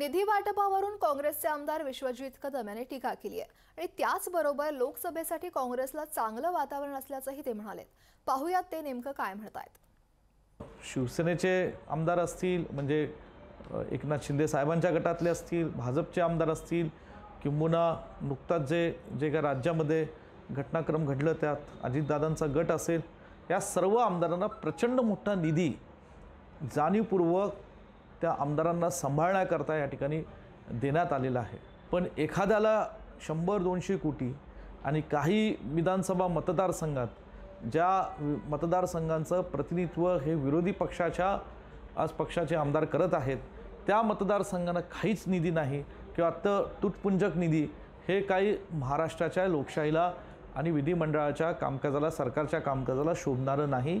निधी वाटपावरून काँग्रेसचे आमदार विश्वजित कदम यांनी टीका केली आहे आणि त्याचबरोबर लोकसभेसाठी काँग्रेसला चांगलं वातावरण असल्याचंही ते म्हणाले पाहूयात ते नेमकं काय म्हणत आहेत शिवसेनेचे आमदार असतील म्हणजे एकनाथ शिंदे साहेबांच्या गटातले असतील भाजपचे आमदार असतील किंबहुना नुकताच जे जे काय राज्यामध्ये घटनाक्रम घडलं त्यात अजितदादांचा गट असेल या सर्व आमदारांना प्रचंड मोठा निधी जाणीवपूर्वक त्या आमदारांना सांभाळण्याकरता या ठिकाणी देण्यात आलेलं आहे पण एखाद्याला शंभर दोनशे कोटी आणि काही विधानसभा मतदारसंघात ज्या मतदारसंघांचं प्रतिनिधित्व हे विरोधी पक्षाच्या आज पक्षाचे आमदार करत आहेत त्या मतदारसंघांना काहीच निधी नाही किंवा आत्ता तुटपुंजक निधी हे काही महाराष्ट्राच्या लोकशाहीला आणि विधिमंडळाच्या कामकाजाला सरकारच्या कामकाजाला शोभणारं नाही